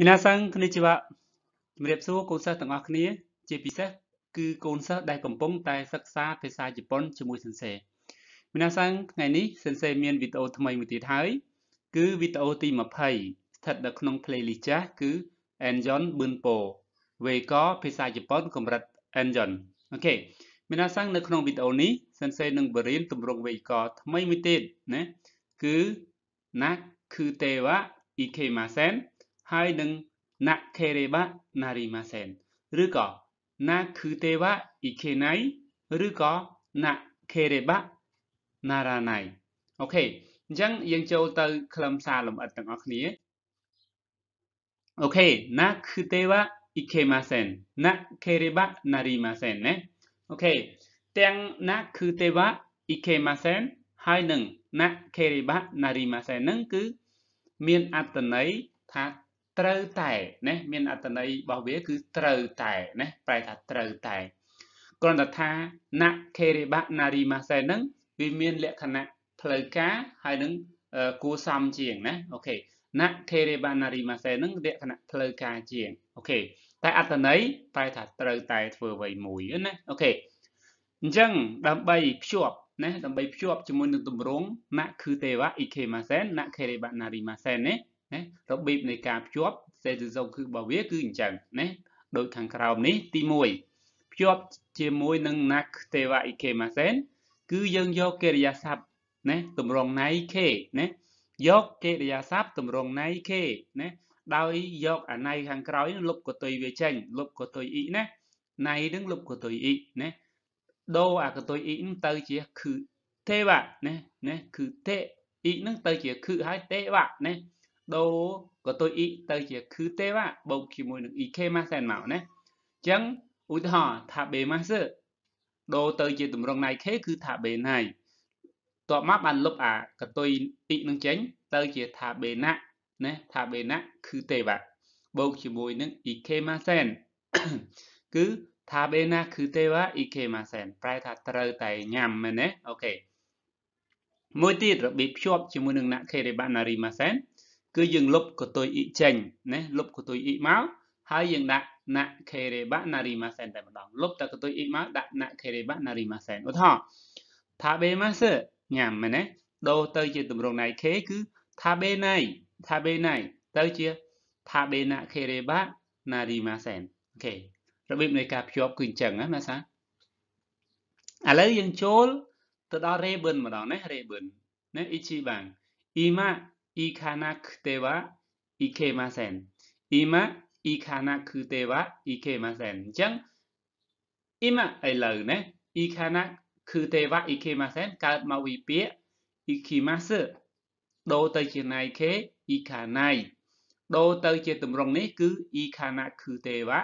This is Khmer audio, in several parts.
皆さんこんにちはជំរាបសួរកូនសិស្សទាំងអស់គ្នាជាពិសេសគឺកូនសិស្សដែលកំពុងតែសិក្សាភាសាជប៉ុនជាមួយសិនសេ皆さんថ្ងៃនេះសិនសេ មានវីដេអូថ្មីមួយទៀតហើយគឺវីដេអូទី20ស្ថិតនៅក្នុង playlist ចាស់គឺ Enjon Bunpo វេកភាសាជប៉ុនកម្រិត Enjon អូខេ皆さんនៅក្នុងវីដេអូនេះសិនសេនឹងបរៀនទម្រង់វេកថ្មីមួយទៀតណាគឺណាគឺទេវៈ Ikemasen ហើយនឹង Nakereba Narimasen ឬក៏ Nakuteva Ikenai ឬក៏ Nakereba Naranai អូខេអញ្ចឹងយើងចូលទៅខ្លឹមសារលម្អិតទាំងអស់គ្នាអូខេ Nakuteva Ikemasen Nakereba Narimasen ណាអូខេទាំង Nakuteva Ikemasen ហើយនឹង Nakereba Narimasen នឹងគឺ មានអត្តន័យថាត្រូវតែណាមានអត្តន័យរបស់វាគឺត្រូវតែណាប្រែថាត្រូវតែគ្រាន់តែថាណខេរិបៈណារីម៉ាសេហ្នឹងវាមានលក្ខណៈផ្លូវការហើយនឹងគួសមជាងណាអូខេណខេរិបៈណារីម៉ាសេហ្នឹងលក្ខណៈផ្លូវការជាងអូខេតែអត្តន័យប្រែថាត្រូវតែធ្វើអ្វីមួយណាអូខេអញ្ចឹងដើម្បីភ្ជាប់ណាដើម្បីភ្ជាប់ជាមួយនឹងទម្រង់ណគឺទេវៈអ៊ីខេម៉ាសេនណខេរិបៈណារីម៉ាសេនណាណារបៀបនៃការភ្ជាប់សេតសុគឺរបស់វាគឺអញ្ចឹងណាដូចខាងក្រោមនេះទី1ភ្ជាប់ជាមួយនឹង nak teva ikemasen គឺយើងយកកិរិយាសព្ទណាតម្រងណៃ k ណាយកកិរិយាសព្ទតម្រងណៃ k ណាដោយយកអាណៃខាងក្រោយលុបកតុយវាចេញលុបកតុយអ៊ីណាណៃនឹងលុបកតុយអ៊ីណាដូរអាកតុយអ៊ីនឹងទៅជាគឺទេវៈណាណាគឺទេអ៊ីនឹងទៅជាគឺហើយទេវៈណាដូរក៏ទុយ e ទៅជាគឺទេវៈបូកជាមួយនឹង ek ម៉ាសែនមកណាអញ្ចឹងឧទាហរណ៍ថា b ម៉ាសឺដូរទៅជាទម្រង់ nai k គឺថា b nai តបមកបានលុបអាកតុយ e នឹងចេញទៅជាថាបេណៈណាថាបេណៈគឺទេវៈបូកជាមួយនឹង ek ម៉ាសែនគឺថាបេណាគឺទេវៈ ek ម៉ាសែនប្រែថាត្រូវតែញ៉ាំមែនទេអូខេមួយទៀតរបៀបភ្ជាប់ជាមួយនឹងណាខេរេបាណារីម៉ាសែនគឺយើងលុបកតុយអ៊ីចេញណាលុបកតុយអ៊ីមកហើយយើងដាក់ណាក់ខេរេបាណារីម៉ាសែនតែម្ដងលុបតែកតុយអ៊ីមកដាក់ណាក់ខេរេបាណារីម៉ាសែនឧទាហរណ៍ថាបេម៉ាសញ៉ាំមែនទេដូរទៅជាទម្រង់ណៃខេគឺថាបេណៃថាបេណៃទៅជាថាបេណាក់ខេរេបាណារីម៉ាសែនអូខេរបៀបនៃការភ្ជាប់គឺអញ្ចឹងណាណាសាឥឡូវយើងចូលទៅដល់ Reben ម្ដងណា Reben ណា Ichiban Ima ikanakuteva ikemasen ima ikanakuteva ikemasen អញ្ចឹង ima ឥឡូវណា ikanakuteva ikemasen កើតមកពីពាក្យ ikimasu ដូរទៅជា naike ikanai ដូរទៅជាទម្រង់នេះគឺ ikanakuteva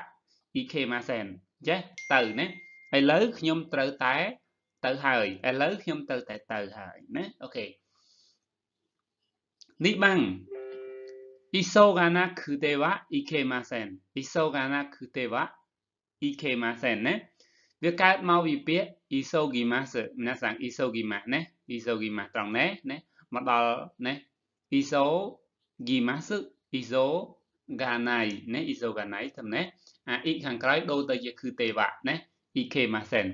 ikemasen ចេះទៅណាឥឡូវខ្ញុំត្រូវតែ ទៅហើយឥឡូវខ្ញុំទៅតែ ទៅហើយណាអូខេังอิโซกานะคือเ急วะอิเคมาเซนวิกาเมาวิเปียอิโซกิมาสึนะสังอิโซกิมาเน่ยอิโซกิมาตรงเนยเนยมาดอลเน่ยอิโซกิมาสึอิโซกาานเน่ยอิโซกาานทำเนะอ่าอีกทางใกล้โดตจะคือเดวะเนยอิเคมาเซน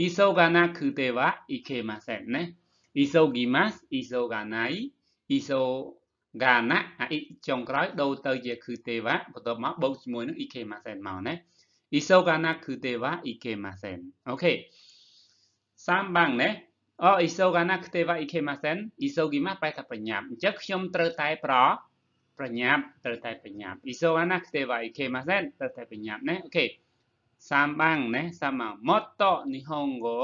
อิโซกานะคือเดวะอิเคมาเซนเน่ยอิโซกิมาสอิโซกาานអ៊ីសូហ្គាណៈអាអ៊ីចុងក្រោយដូរទៅជាគឺទេវៈបន្ទាប់មកបូកជាមួយនឹង ek ម៉ាសែនមកណាអ៊ីសូហ្គាណៈគឺទេវៈ ek ម៉ាសែនអូខេសាមបាំងណាអូអ៊ីសូហ្គាណៈគឺទេវៈ ek ម៉ាសែនអ៊ីសូគីម៉ាបែរថាប្រញាប់អញ្ចឹងខ្ញុំត្រូវតែប្រប្រញាប់ត្រូវតែប្រញាប់អ៊ីសូហ្គាណៈគឺទេវៈ ek ម៉ាសែនត្រូវតែប្រញាប់ណាអូខេសាមបាំងណាសាមម៉ាម៉ូតូនិហុងហ្គោ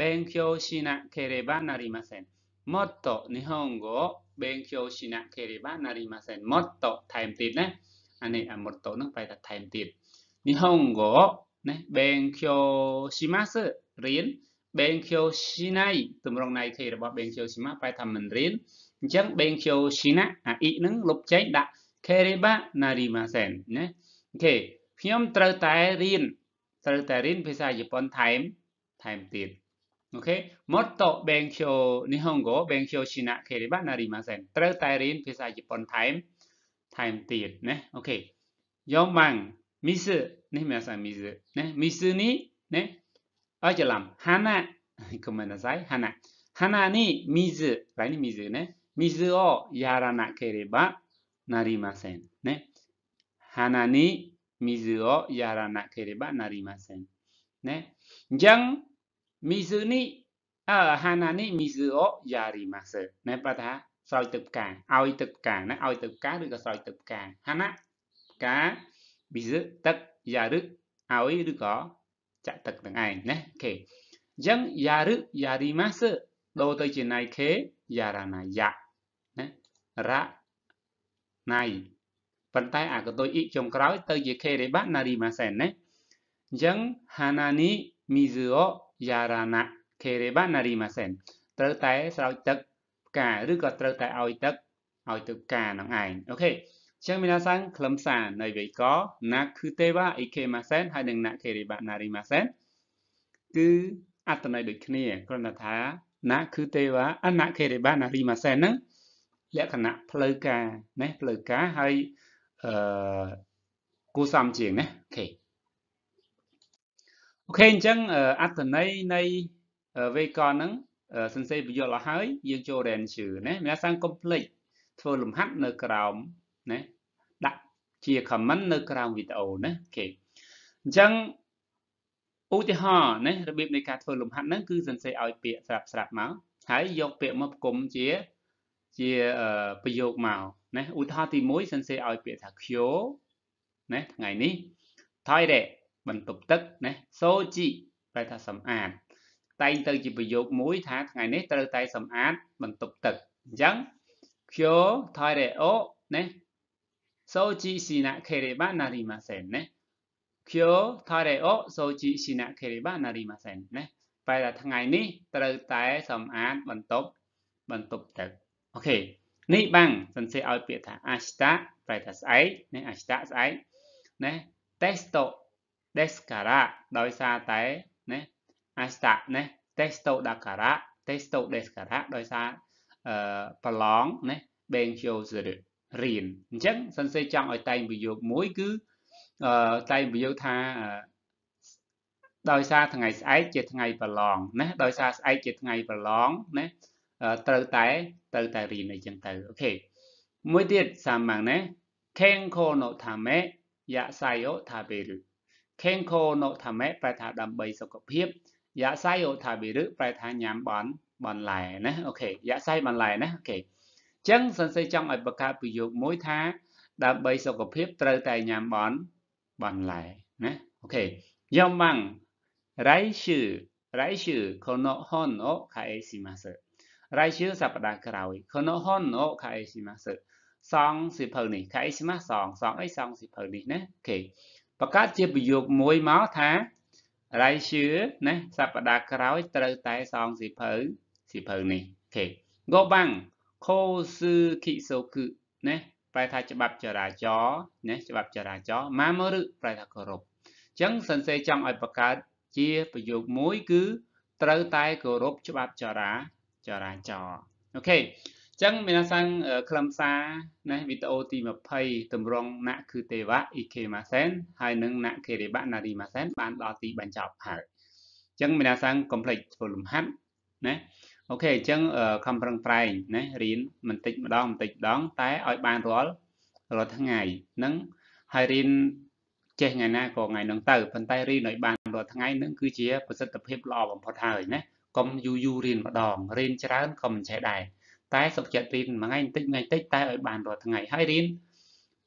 勉強しなければなりません。もっと日本語を勉強しなければなりません。もっとタイムティーね。あね、あもっとのパイタタイムティー。日本語を、ね、勉強します。រៀន勉強しないទម្រង់ណៃគេរបស់勉強しますបែរថាមិនរៀនអញ្ចឹង勉強しなអាអ៊ីនឹងលុបចេញដាក់ kereba narimasen ណាអូខេខ្ញុំត្រូវតែរៀនត្រូវតែរៀនភាសាជប៉ុនថែមថែមទៀត OK もっと勉強日本語勉強しなければなりませんត្រូវតែរៀនភាសាជប៉ុនថែមថ OK យកម៉ាំងមីសនេះមានថាមីសごめんなさい花花に水来水ね水をやらなければなりませんね花に水をやらなければなりませんねじゃん Mizuni អឺ Hana នេះ Mizuo yarimasu ណែប្រថាស្រោចទឹកផ្កាឲ្យទឹកផ្កាណាឲ្យទឹកផ្កាឬក៏ស្រោចទឹកផ្កា Hana ផ្កា Mizu ទឹក yaru ឲ្យឬក៏ចាក់ទឹកនឹងឯងណាអូខេអញ្ចឹង yaru yarimasu ដូរទៅជា Nike yaranaya ណារៈណៃប៉ុន្តែអាកតុយអ៊ីចុងក្រោយ ទៅជា Kereba narimasen ណាអញ្ចឹង Hanani Mizuo យ៉ារ៉ាណាខេរេបាណារីម៉ាសិនត្រូវតែស្រោចទឹកផ្កាឬក៏ត្រូវតែឲ្យទឹកឲ្យទឹកផ្កានឹងឯងអូខេចឹងមានសាងខ្លឹមសារនៃវេកណាគឺទេវ៉ាអ៊ីខេម៉ាសិនហើយនិងណាខេរិបាណារីម៉ាសិនគឺអត្តន័យដូចគ្នាគ្រាន់តែថាណាគឺទេវ៉ាអណាខេរិបាណារីម៉ាសិនហ្នឹងលក្ខណៈផ្លូវការណាផ្លូវការហើយអឺគូសំជាងណាអូខេអូខេអញ្ចឹងអត្ថន័យនៃវេកនហ្នឹងសនសេយបញ្យល់ឲ្យហើយយើងចូល range ណាមានសាំង complex ធ្វើលំហាត់នៅក្រោមណាដាក់ជា comment នៅក្រោមវីដេអូណាអូខេអញ្ចឹងឧទាហរណ៍ណារបៀបនៃការធ្វើលំហាត់ហ្នឹងគឺសនសេយឲ្យពាក្យស្រាប់ស្រាប់មកហើយយកពាក្យមកផ្គុំជាជាប្រយោគមកណាឧទាហរណ៍ទី1សនសេយឲ្យពាក្យថា kyo ណាថ្ងៃនេះ toilet បន្ទប់ទឹកណាសូជីប្រែថាសម្អាតតែងទៅជាប្រយោគមួយថាថ្ងៃនេះត្រូវតែសម្អាត បន្ទប់ទឹកអញ្ចឹង kyo toilet o ណាសូជីស៊ីណាខេរេបាណារីម៉ាសេនណា kyo toilet o សូជីស៊ីណាខេរេបាណារីម៉ាសេនណាបែរថាថ្ងៃនេះត្រូវតែសម្អាតបន្ទប់បន្ទប់ទឹកអូខេនេះបាំងសន្សេឲ្យពាក្យថា ashita ប្រែថាស្អែកណា ashita ស្អែកណា testo descara ដោយសារតែណា asta ណា testo dakara testo descara ដោយសារអឺប្រឡងណា beng jose រៀនអញ្ចឹងសិនសេចង់ឲ្យតែងប្រយោគមួយគឺអឺតែងប្រយោគថាដោយសារថ្ងៃស្អែកជាថ្ងៃប្រឡងណាដោយសារស្អែកជាថ្ងៃប្រឡងណាត្រូវតែត្រូវតែរៀនអីចឹងទៅអូខេមួយទៀតសាមញ្ញណា Kenko no tame yasayo taberu Kenko no Thame ប្រែថាដើម្បីសុខភាពយ៉ាសៃអូថាវិរៈប្រែថាញ៉ាំបនបន្លែណាអូខេយ៉ាសៃបន្លែណាអូខេអញ្ចឹងសនសេចង់ឲ្យបង្កើតប្រយោគមួយថាដើម្បីសុខភាពត្រូវតែញ៉ាំបនបន្លែណាអូខេយ៉ាំម៉ាំងរៃឈឺរៃឈឺខូណូហុនអូខៃស៊ីម៉ាសរៃឈឺសប្តាហ៍ក្រោយខូណូហុនអូខៃស៊ីម៉ាសសងសិភៅនេះខៃស៊ីម៉ាសងសងអីសងសិភៅនេះណាអូខេបង្កើតជាប្រយោគមួយមកថា right sure ណាសប្តាហ៍ក្រោយត្រូវតែសងសិភៅសិភៅនេះអូខេ go bang kosu kisoku ណាប្រែថាច្បាប់ចរាចរណ៍ណាច្បាប់ចរាចរណ៍ mamoru ប្រែថាគោរពអញ្ចឹងសនសេចង់ឲ្យបង្កើតជាប្រយោគមួយគឺ ត្រូវតែគោរពច្បាប់ចរាចរាចរណ៍អូខេចឹង មានសាំងខ្លឹមសារណាវីដេអូទី20តម្រងណៈគឺទេវៈ Ikemasen ហើយនិងណៈ Kereba Narimasen បានដល់ទីបញ្ចប់ហើយចឹងមានសាំងកុំភ្លេចធ្វើលំហាត់ណាអូខេអញ្ចឹងខំប្រឹងប្រែងណារៀនមិនតិចម្ដងមិនតិចម្ដងតែឲ្យបានរាល់រាល់ថ្ងៃនឹងហើយរៀនចេះថ្ងៃណាក៏ថ្ងៃនឹងទៅប៉ុន្តែរៀនឲ្យបានរាល់ថ្ងៃនឹងគឺជាប្រសិទ្ធភាពល្អបំផុតហើយណាកុំយូរយូររៀនម្ដងរៀនច្រើនក៏មិនចេះដែរតែសុខចិត្តរៀនមួយថ្ងៃបន្តិចថ្ងៃបន្តិចតែឲ្យបានរាល់ថ្ងៃហើយរៀន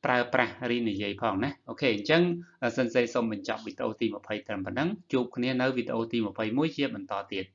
ប្រើប្រាស់រៀននិយាយផងណាអូខេអញ្ចឹងសិនសេសូមបញ្ចប់វីដេអូទី20ត្រឹមប៉ុណ្ណឹងជួបគ្នានៅវីដេអូទី21ជាបន្តទៀត